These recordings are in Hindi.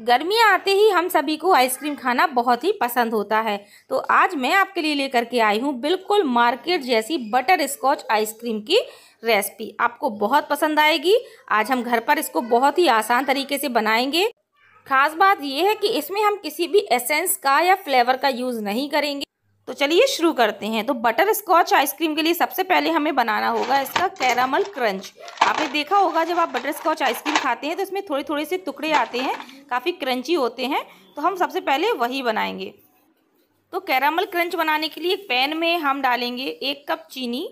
गर्मियाँ आते ही हम सभी को आइसक्रीम खाना बहुत ही पसंद होता है तो आज मैं आपके लिए लेकर के आई हूँ बिल्कुल मार्केट जैसी बटर स्कॉच आइसक्रीम की रेसिपी आपको बहुत पसंद आएगी आज हम घर पर इसको बहुत ही आसान तरीके से बनाएंगे खास बात यह है कि इसमें हम किसी भी एसेंस का या फ्लेवर का यूज़ नहीं करेंगे तो चलिए शुरू करते हैं तो बटर स्कॉच आइसक्रीम के लिए सबसे पहले हमें बनाना होगा इसका कैरामल क्रंच आपने देखा होगा जब आप बटर स्कॉच आइसक्रीम खाते हैं तो इसमें थोड़े थोड़े से टुकड़े आते हैं काफ़ी क्रंची होते हैं तो हम सबसे पहले वही बनाएंगे तो कैरामल क्रंच बनाने के लिए पैन में हम डालेंगे एक कप चीनी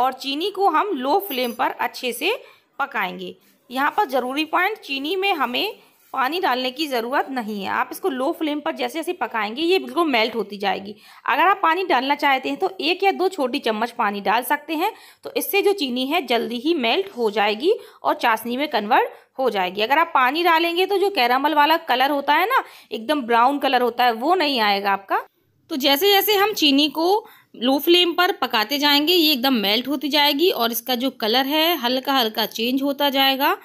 और चीनी को हम लो फ्लेम पर अच्छे से पकाएंगे यहाँ पर ज़रूरी पॉइंट चीनी में हमें पानी डालने की ज़रूरत नहीं है आप इसको लो फ्लेम पर जैसे जैसे पकाएंगे ये बिल्कुल मेल्ट होती जाएगी अगर आप पानी डालना चाहते हैं तो एक या दो छोटी चम्मच पानी डाल सकते हैं तो इससे जो चीनी है जल्दी ही मेल्ट हो जाएगी और चाशनी में कन्वर्ट हो जाएगी अगर आप पानी डालेंगे तो जो कैरामल वाला कलर होता है ना एकदम ब्राउन कलर होता है वो नहीं आएगा आपका तो जैसे जैसे हम चीनी को लो फ्लेम पर पकाते जाएंगे ये एकदम मेल्ट होती जाएगी और इसका जो कलर है हल्का हल्का चेंज होता जाएगा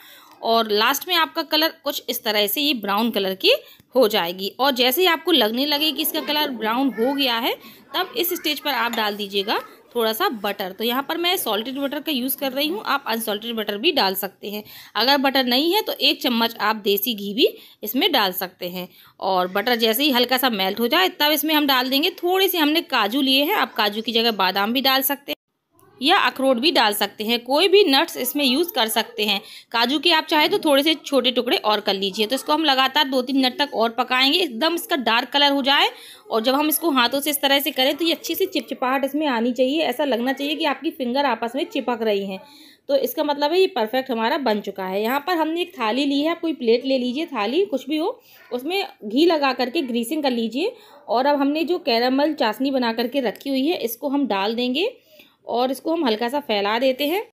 और लास्ट में आपका कलर कुछ इस तरह से ये ब्राउन कलर की हो जाएगी और जैसे ही आपको लगने लगे कि इसका कलर ब्राउन हो गया है तब इस स्टेज पर आप डाल दीजिएगा थोड़ा सा बटर तो यहाँ पर मैं सॉल्टेड बटर का यूज़ कर रही हूँ आप अनसॉल्टेड बटर भी डाल सकते हैं अगर बटर नहीं है तो एक चम्मच आप देसी घी भी इसमें डाल सकते हैं और बटर जैसे ही हल्का सा मेल्ट हो जाए तब इसमें हम डाल देंगे थोड़े से हमने काजू लिए हैं आप काजू की जगह बादाम भी डाल सकते हैं या अखरोट भी डाल सकते हैं कोई भी नट्स इसमें यूज़ कर सकते हैं काजू के आप चाहे तो थोड़े से छोटे टुकड़े और कर लीजिए तो इसको हम लगातार दो तीन मिनट तक और पकाएंगे एकदम इसका डार्क कलर हो जाए और जब हम इसको हाथों से इस तरह से करें तो ये अच्छी सी चिपचिपाहट इसमें आनी चाहिए ऐसा लगना चाहिए कि आपकी फिंगर आपस में चिपक रही हैं तो इसका मतलब है ये परफेक्ट हमारा बन चुका है यहाँ पर हमने एक थाली ली है कोई प्लेट ले लीजिए थाली कुछ भी हो उसमें घी लगा करके ग्रीसिंग कर लीजिए और अब हमने जो कैरामल चाशनी बना करके रखी हुई है इसको हम डाल देंगे और इसको हम हल्का सा फैला देते हैं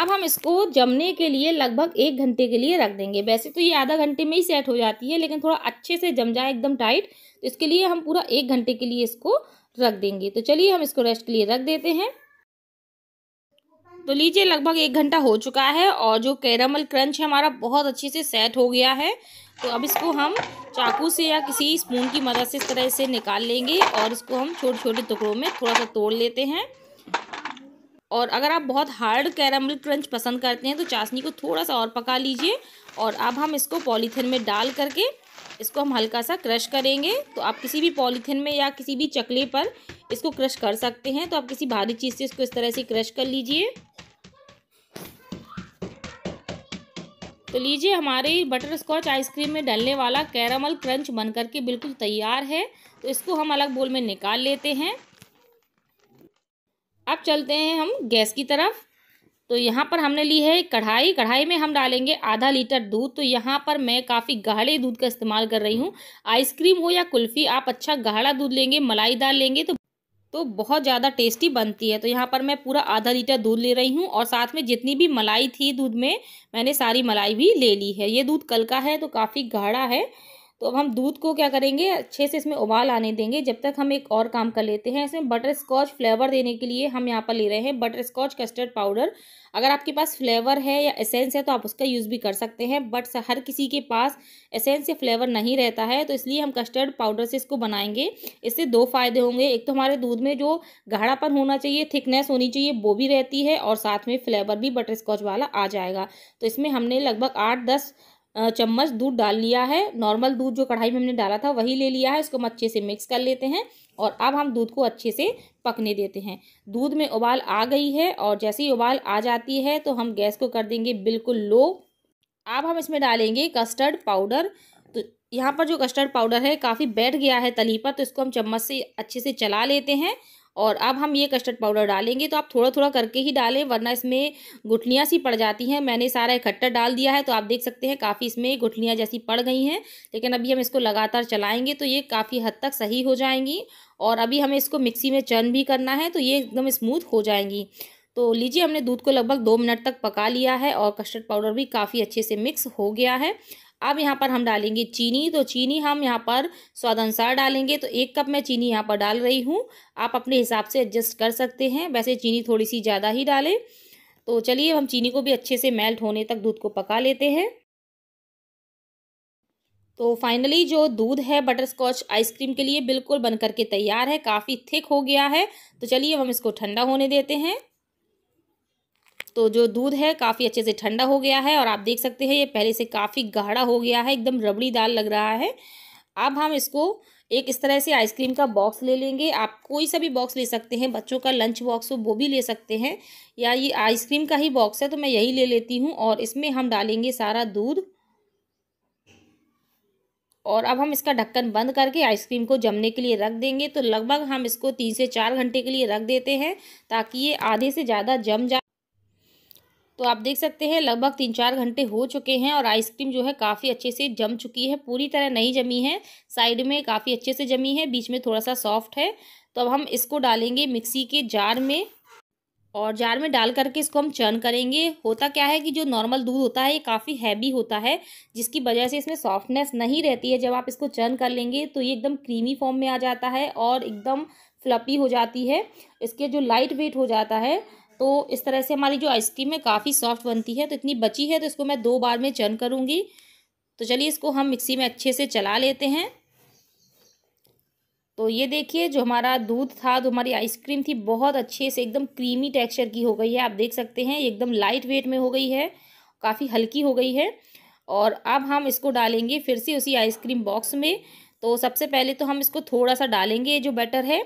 अब हम इसको जमने के लिए लगभग एक घंटे के लिए रख देंगे वैसे तो ये आधा घंटे में ही सेट हो जाती है लेकिन थोड़ा अच्छे से जम जाए एकदम टाइट तो इसके लिए हम पूरा एक घंटे के लिए इसको रख देंगे तो चलिए हम इसको रेस्ट के लिए रख देते हैं तो लीजिए लगभग एक घंटा हो चुका है और जो कैरामल क्रंच है हमारा बहुत अच्छे से सेट हो गया है तो अब इसको हम चाकू से या किसी स्पून की मदद से इस तरह से निकाल लेंगे और इसको हम छोटे छोटे टुकड़ों में थोड़ा सा तोड़ लेते हैं और अगर आप बहुत हार्ड कैरामल क्रंच पसंद करते हैं तो चाशनी को थोड़ा सा और पका लीजिए और अब हम इसको पॉलीथिन में डाल करके इसको हम हल्का सा क्रश करेंगे तो आप किसी भी पॉलीथिन में या किसी भी चकले पर इसको क्रश कर सकते हैं तो आप किसी भारी चीज़ से इसको इस तरह से क्रश कर लीजिए तो लीजिए हमारे बटर स्कॉच आइसक्रीम में डलने वाला कैरामल क्रंच बन करके बिल्कुल तैयार है तो इसको हम अलग बोल में निकाल लेते हैं अब चलते हैं हम गैस की तरफ तो यहाँ पर हमने ली है कढ़ाई कढ़ाई में हम डालेंगे आधा लीटर दूध तो यहाँ पर मैं काफ़ी गाढ़े दूध का इस्तेमाल कर रही हूँ आइसक्रीम हो या कुल्फ़ी आप अच्छा गाढ़ा दूध लेंगे मलाई दाल लेंगे तो तो बहुत ज़्यादा टेस्टी बनती है तो यहाँ पर मैं पूरा आधा लीटर दूध ले रही हूँ और साथ में जितनी भी मलाई थी दूध में मैंने सारी मलाई भी ले ली है ये दूध कल का है तो काफ़ी गाढ़ा है तो अब हम दूध को क्या करेंगे अच्छे से इसमें उबाल आने देंगे जब तक हम एक और काम कर लेते हैं इसमें बटर स्कॉच फ्लेवर देने के लिए हम यहाँ पर ले रहे हैं बटर स्कॉच कस्टर्ड पाउडर अगर आपके पास फ्लेवर है या एसेंस है तो आप उसका यूज़ भी कर सकते हैं बट हर किसी के पास एसेंस या फ्लेवर नहीं रहता है तो इसलिए हम कस्टर्ड पाउडर से इसको बनाएंगे इससे दो फायदे होंगे एक तो हमारे दूध में जो गाढ़ापन होना चाहिए थिकनेस होनी चाहिए वो भी रहती है और साथ में फ्लेवर भी बटर स्कॉच वाला आ जाएगा तो इसमें हमने लगभग आठ दस चम्मच दूध डाल लिया है नॉर्मल दूध जो कढ़ाई में हमने डाला था वही ले लिया है इसको हम अच्छे से मिक्स कर लेते हैं और अब हम दूध को अच्छे से पकने देते हैं दूध में उबाल आ गई है और जैसे ही उबाल आ जाती है तो हम गैस को कर देंगे बिल्कुल लो अब हम इसमें डालेंगे कस्टर्ड पाउडर तो यहाँ पर जो कस्टर्ड पाउडर है काफ़ी बैठ गया है तली पर तो इसको हम चम्मच से अच्छे से चला लेते हैं और अब हम ये कस्टर्ड पाउडर डालेंगे तो आप थोड़ा थोड़ा करके ही डालें वरना इसमें गुठलियाँ सी पड़ जाती हैं मैंने सारा इकट्ठा डाल दिया है तो आप देख सकते हैं काफ़ी इसमें गुठलियाँ जैसी पड़ गई हैं लेकिन अभी हम इसको लगातार चलाएंगे तो ये काफ़ी हद तक सही हो जाएंगी और अभी हमें इसको मिक्सी में चर्न भी करना है तो ये एकदम स्मूथ हो जाएंगी तो लीजिए हमने दूध को लगभग दो मिनट तक पका लिया है और कस्टर्ड पाउडर भी काफ़ी अच्छे से मिक्स हो गया है अब यहाँ पर हम डालेंगे चीनी तो चीनी हम यहाँ पर स्वाद अनुसार डालेंगे तो एक कप मैं चीनी यहाँ पर डाल रही हूँ आप अपने हिसाब से एडजस्ट कर सकते हैं वैसे चीनी थोड़ी सी ज़्यादा ही डालें तो चलिए हम चीनी को भी अच्छे से मेल्ट होने तक दूध को पका लेते हैं तो फाइनली जो दूध है बटर स्कॉच आइसक्रीम के लिए बिल्कुल बनकर के तैयार है काफ़ी थिक हो गया है तो चलिए हम इसको ठंडा होने देते हैं तो जो दूध है काफ़ी अच्छे से ठंडा हो गया है और आप देख सकते हैं ये पहले से काफ़ी गाढ़ा हो गया है एकदम रबड़ी दाल लग रहा है अब हम इसको एक इस तरह से आइसक्रीम का बॉक्स ले लेंगे आप कोई सा भी बॉक्स ले सकते हैं बच्चों का लंच बॉक्स हो वो भी ले सकते हैं या ये आइसक्रीम का ही बॉक्स है तो मैं यही ले लेती हूँ और इसमें हम डालेंगे सारा दूध और अब हम इसका ढक्कन बंद करके आइसक्रीम को जमने के लिए रख देंगे तो लगभग हम इसको तीन से चार घंटे के लिए रख देते हैं ताकि ये आधे से ज़्यादा जम जाए तो आप देख सकते हैं लगभग तीन चार घंटे हो चुके हैं और आइसक्रीम जो है काफ़ी अच्छे से जम चुकी है पूरी तरह नहीं जमी है साइड में काफ़ी अच्छे से जमी है बीच में थोड़ा सा सॉफ्ट है तो अब हम इसको डालेंगे मिक्सी के जार में और जार में डाल करके इसको हम चर्न करेंगे होता क्या है कि जो नॉर्मल दूध होता है ये काफ़ी हैवी होता है जिसकी वजह से इसमें सॉफ्टनेस नहीं रहती है जब आप इसको चर्न कर लेंगे तो ये एकदम क्रीमी फॉर्म में आ जाता है और एकदम फ्लपी हो जाती है इसके जो लाइट वेट हो जाता है तो इस तरह से हमारी जो आइसक्रीम है काफ़ी सॉफ्ट बनती है तो इतनी बची है तो इसको मैं दो बार में चर्न करूँगी तो चलिए इसको हम मिक्सी में अच्छे से चला लेते हैं तो ये देखिए जो हमारा दूध था जो हमारी आइसक्रीम थी बहुत अच्छे से एकदम क्रीमी टेक्सचर की हो गई है आप देख सकते हैं एकदम लाइट वेट में हो गई है काफ़ी हल्की हो गई है और अब हम इसको डालेंगे फिर से उसी आइसक्रीम बॉक्स में तो सबसे पहले तो हम इसको थोड़ा सा डालेंगे जो बैटर है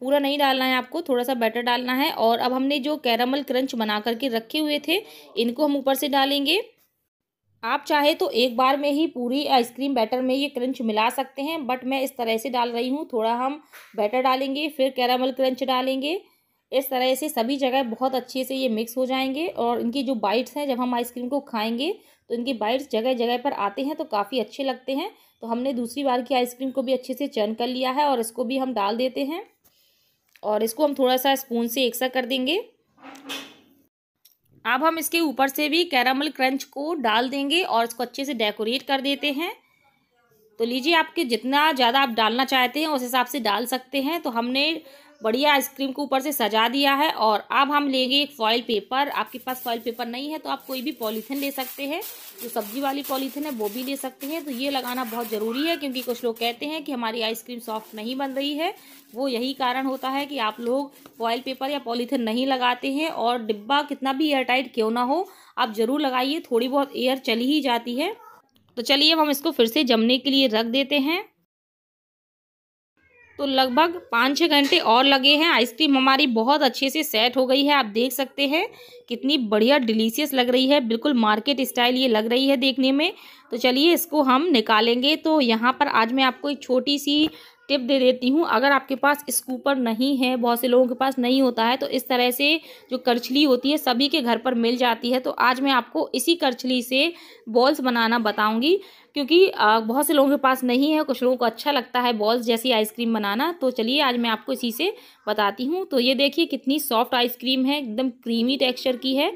पूरा नहीं डालना है आपको थोड़ा सा बैटर डालना है और अब हमने जो कैरामल क्रंच बना करके रखे हुए थे इनको हम ऊपर से डालेंगे आप चाहे तो एक बार में ही पूरी आइसक्रीम बैटर में ये क्रंच मिला सकते हैं बट मैं इस तरह से डाल रही हूँ थोड़ा हम बैटर डालेंगे फिर कैरामल क्रंच डालेंगे इस तरह से सभी जगह बहुत अच्छे से ये मिक्स हो जाएंगे और इनकी जो बाइट्स हैं जब हम आइसक्रीम को खाएंगे तो इनकी बाइट्स जगह जगह पर आते हैं तो काफ़ी अच्छे लगते हैं तो हमने दूसरी बार की आइसक्रीम को भी अच्छे से चर्न कर लिया है और इसको भी हम डाल देते हैं और इसको हम थोड़ा सा स्पून से एक सा कर देंगे अब हम इसके ऊपर से भी कैरामल क्रंच को डाल देंगे और इसको अच्छे से डेकोरेट कर देते हैं तो लीजिए आपके जितना ज़्यादा आप डालना चाहते हैं उस हिसाब से डाल सकते हैं तो हमने बढ़िया आइसक्रीम को ऊपर से सजा दिया है और अब हम लेंगे एक फॉइल पेपर आपके पास फॉइल पेपर नहीं है तो आप कोई भी पॉलीथीन ले सकते हैं जो सब्जी वाली पॉलीथीन है वो भी ले सकते हैं तो ये लगाना बहुत ज़रूरी है क्योंकि कुछ लोग कहते हैं कि हमारी आइसक्रीम सॉफ्ट नहीं बन रही है वो यही कारण होता है कि आप लोग फॉइल पेपर या पॉलीथीन नहीं लगाते हैं और डिब्बा कितना भी एयरटाइट क्यों ना हो आप ज़रूर लगाइए थोड़ी बहुत एयर चली ही जाती है तो चलिए अब हम इसको फिर से जमने के लिए रख देते हैं तो लगभग पाँच छः घंटे और लगे हैं आइसक्रीम हमारी बहुत अच्छे से सेट हो गई है आप देख सकते हैं कितनी बढ़िया डिलीशियस लग रही है बिल्कुल मार्केट स्टाइल ये लग रही है देखने में तो चलिए इसको हम निकालेंगे तो यहाँ पर आज मैं आपको एक छोटी सी टिप दे देती हूँ अगर आपके पास स्कूपर नहीं है बहुत से लोगों के पास नहीं होता है तो इस तरह से जो करछली होती है सभी के घर पर मिल जाती है तो आज मैं आपको इसी करछली से बॉल्स बनाना बताऊँगी क्योंकि बहुत से लोगों के पास नहीं है कुछ लोगों को अच्छा लगता है बॉल्स जैसी आइसक्रीम बनाना तो चलिए आज मैं आपको इसी से बताती हूँ तो ये देखिए कितनी सॉफ्ट आइसक्रीम है एकदम क्रीमी टेक्स्चर की है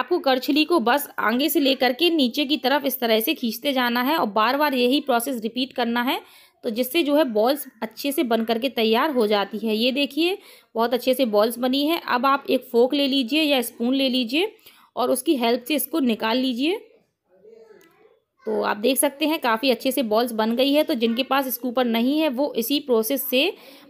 आपको करछली को बस आगे से लेकर के नीचे की तरफ इस तरह से खींचते जाना है और बार बार यही प्रोसेस रिपीट करना है तो जिससे जो है बॉल्स अच्छे से बन करके तैयार हो जाती है ये देखिए बहुत अच्छे से बॉल्स बनी है अब आप एक फोक ले लीजिए या स्पून ले लीजिए और उसकी हेल्प से इसको निकाल लीजिए तो आप देख सकते हैं काफ़ी अच्छे से बॉल्स बन गई है तो जिनके पास स्कूपर नहीं है वो इसी प्रोसेस से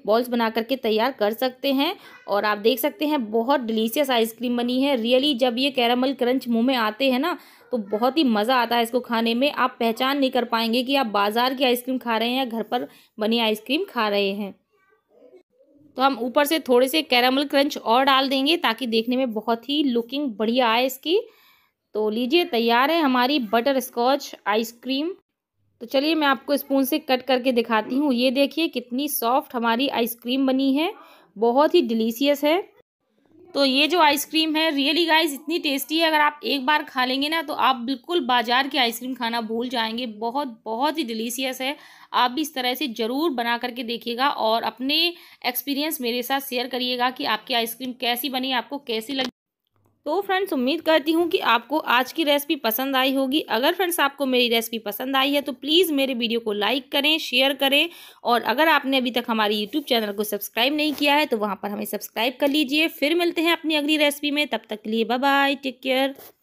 बॉल्स बना करके तैयार कर सकते हैं और आप देख सकते हैं बहुत डिलीशियस आइसक्रीम बनी है रियली जब ये कैरामल क्रंच मुंह में आते हैं ना तो बहुत ही मज़ा आता है इसको खाने में आप पहचान नहीं कर पाएंगे कि आप बाज़ार की आइसक्रीम खा रहे हैं या घर पर बनी आइसक्रीम खा रहे हैं तो हम ऊपर से थोड़े से कैरामल क्रंच और डाल देंगे ताकि देखने में बहुत ही लुकिंग बढ़िया आए इसकी तो लीजिए तैयार है हमारी बटर स्कॉच आइसक्रीम तो चलिए मैं आपको स्पून से कट करके दिखाती हूँ ये देखिए कितनी सॉफ्ट हमारी आइसक्रीम बनी है बहुत ही डिलीशियस है तो ये जो आइसक्रीम है रियली गाइस इतनी टेस्टी है अगर आप एक बार खा लेंगे ना तो आप बिल्कुल बाजार की आइसक्रीम खाना भूल जाएंगे बहुत बहुत ही डिलीशियस है आप भी इस तरह से ज़रूर बना करके देखिएगा और अपने एक्सपीरियंस मेरे साथ शेयर करिएगा कि आपकी आइसक्रीम कैसी बनी आपको कैसी लगी तो फ्रेंड्स उम्मीद करती हूँ कि आपको आज की रेसिपी पसंद आई होगी अगर फ्रेंड्स आपको मेरी रेसिपी पसंद आई है तो प्लीज़ मेरे वीडियो को लाइक करें शेयर करें और अगर आपने अभी तक हमारे यूट्यूब चैनल को सब्सक्राइब नहीं किया है तो वहाँ पर हमें सब्सक्राइब कर लीजिए फिर मिलते हैं अपनी अगली रेसिपी में तब तक के लिए बाय टेक केयर